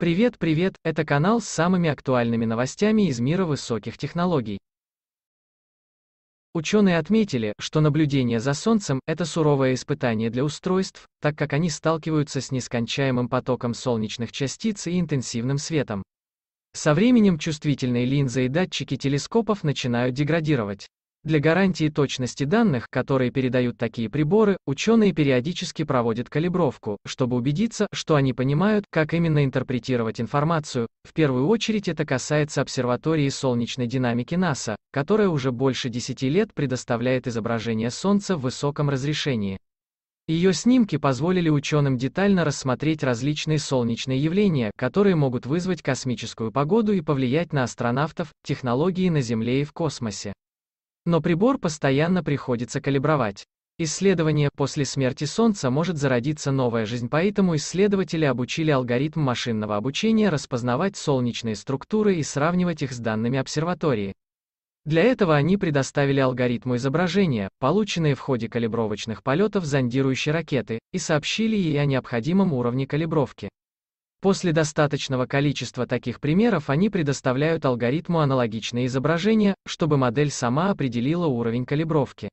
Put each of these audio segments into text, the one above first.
Привет, привет, это канал с самыми актуальными новостями из мира высоких технологий. Ученые отметили, что наблюдение за Солнцем – это суровое испытание для устройств, так как они сталкиваются с нескончаемым потоком солнечных частиц и интенсивным светом. Со временем чувствительные линзы и датчики телескопов начинают деградировать. Для гарантии точности данных, которые передают такие приборы, ученые периодически проводят калибровку, чтобы убедиться, что они понимают, как именно интерпретировать информацию. В первую очередь это касается обсерватории солнечной динамики НАСА, которая уже больше 10 лет предоставляет изображение Солнца в высоком разрешении. Ее снимки позволили ученым детально рассмотреть различные солнечные явления, которые могут вызвать космическую погоду и повлиять на астронавтов, технологии на Земле и в космосе. Но прибор постоянно приходится калибровать. Исследование «После смерти Солнца может зародиться новая жизнь», поэтому исследователи обучили алгоритм машинного обучения распознавать солнечные структуры и сравнивать их с данными обсерватории. Для этого они предоставили алгоритму изображения, полученные в ходе калибровочных полетов зондирующей ракеты, и сообщили ей о необходимом уровне калибровки. После достаточного количества таких примеров они предоставляют алгоритму аналогичное изображение, чтобы модель сама определила уровень калибровки.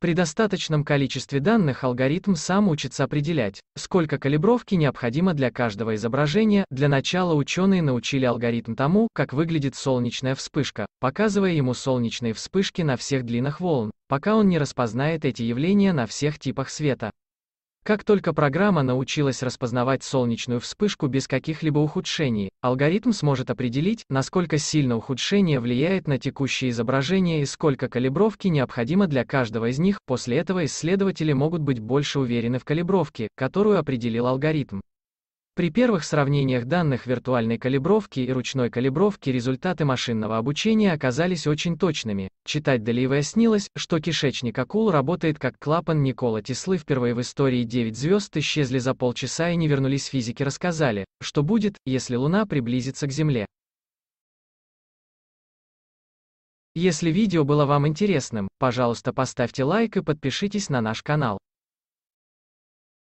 При достаточном количестве данных алгоритм сам учится определять, сколько калибровки необходимо для каждого изображения. Для начала ученые научили алгоритм тому, как выглядит солнечная вспышка, показывая ему солнечные вспышки на всех длинах волн, пока он не распознает эти явления на всех типах света. Как только программа научилась распознавать солнечную вспышку без каких-либо ухудшений, алгоритм сможет определить, насколько сильно ухудшение влияет на текущее изображение и сколько калибровки необходимо для каждого из них. После этого исследователи могут быть больше уверены в калибровке, которую определил алгоритм. При первых сравнениях данных виртуальной калибровки и ручной калибровки результаты машинного обучения оказались очень точными. Читать Далиевая снилось, что кишечник акул работает как клапан Никола Теслы впервые в истории 9 звезд исчезли за полчаса и не вернулись физики рассказали, что будет, если Луна приблизится к Земле. Если видео было вам интересным, пожалуйста поставьте лайк и подпишитесь на наш канал.